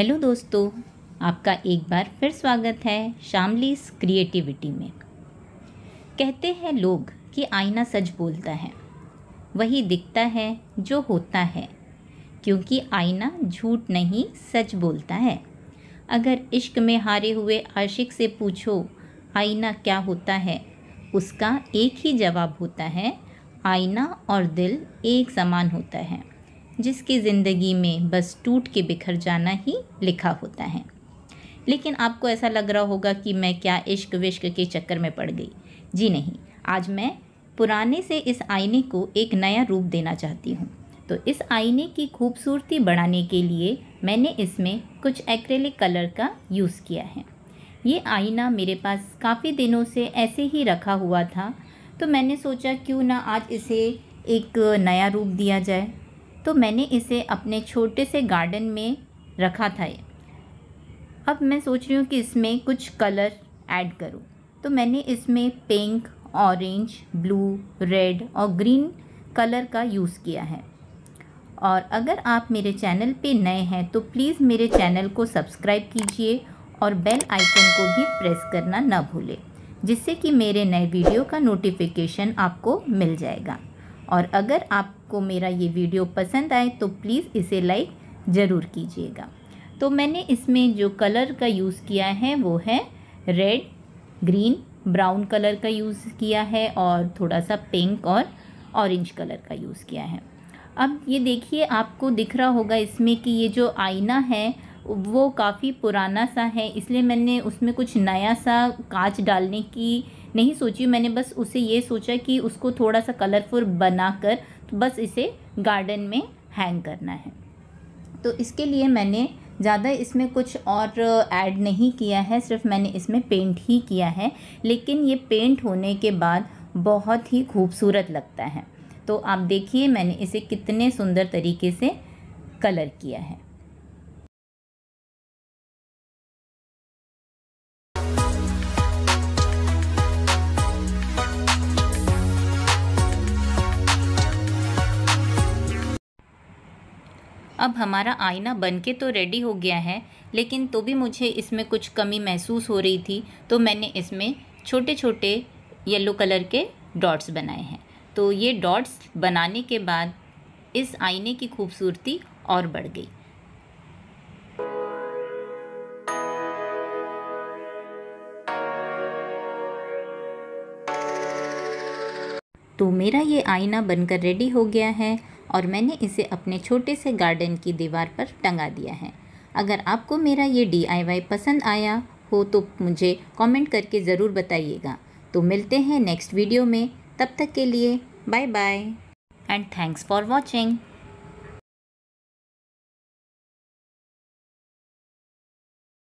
hello दोस्तों आपका एक बार फिर स्वागत है शामलीस क्रिएटिविटी में कहते हैं लोग कि आईना सच बोलता है वही दिखता है जो होता है क्योंकि आईना झूठ नहीं सच बोलता है अगर इश्क में हारे हुए आशिक से पूछो आईना क्या होता है उसका एक ही जवाब होता है आईना और दिल एक समान होता है जिसकी ज़िंदगी में बस टूट के बिखर जाना ही लिखा होता है लेकिन आपको ऐसा लग रहा होगा कि मैं क्या इश्क विश्क के चक्कर में पड़ गई जी नहीं आज मैं पुराने से इस आईने को एक नया रूप देना चाहती हूँ तो इस आईने की खूबसूरती बढ़ाने के लिए मैंने इसमें कुछ एक्रेलिक कलर का यूज़ किया है ये आईना मेरे पास काफ़ी दिनों से ऐसे ही रखा हुआ था तो मैंने सोचा क्यों ना आज इसे एक नया रूप दिया जाए तो मैंने इसे अपने छोटे से गार्डन में रखा था अब मैं सोच रही हूँ कि इसमें कुछ कलर ऐड करूँ तो मैंने इसमें पिंक ऑरेंज ब्लू रेड और ग्रीन कलर का यूज़ किया है और अगर आप मेरे चैनल पे नए हैं तो प्लीज़ मेरे चैनल को सब्सक्राइब कीजिए और बेल आइकन को भी प्रेस करना ना भूलें जिससे कि मेरे नए वीडियो का नोटिफिकेशन आपको मिल जाएगा और अगर आपको मेरा ये वीडियो पसंद आए तो प्लीज़ इसे लाइक ज़रूर कीजिएगा तो मैंने इसमें जो कलर का यूज़ किया है वो है रेड ग्रीन ब्राउन कलर का यूज़ किया है और थोड़ा सा पिंक और ऑरेंज कलर का यूज़ किया है अब ये देखिए आपको दिख रहा होगा इसमें कि ये जो आईना है वो काफ़ी पुराना सा है इसलिए मैंने उसमें कुछ नया सा कांच डालने की नहीं सोची मैंने बस उसे ये सोचा कि उसको थोड़ा सा कलरफुल बना कर तो बस इसे गार्डन में हैंग करना है तो इसके लिए मैंने ज़्यादा इसमें कुछ और ऐड नहीं किया है सिर्फ मैंने इसमें पेंट ही किया है लेकिन ये पेंट होने के बाद बहुत ही खूबसूरत लगता है तो आप देखिए मैंने इसे कितने सुंदर तरीके से कलर किया है अब हमारा आईना बन के तो रेडी हो गया है लेकिन तो भी मुझे इसमें कुछ कमी महसूस हो रही थी तो मैंने इसमें छोटे छोटे येलो कलर के डॉट्स बनाए हैं तो ये डॉट्स बनाने के बाद इस आईने की खूबसूरती और बढ़ गई तो मेरा ये आईना बनकर रेडी हो गया है और मैंने इसे अपने छोटे से गार्डन की दीवार पर टंगा दिया है अगर आपको मेरा ये डी पसंद आया हो तो मुझे कमेंट करके ज़रूर बताइएगा तो मिलते हैं नेक्स्ट वीडियो में तब तक के लिए bye bye and thanks for watching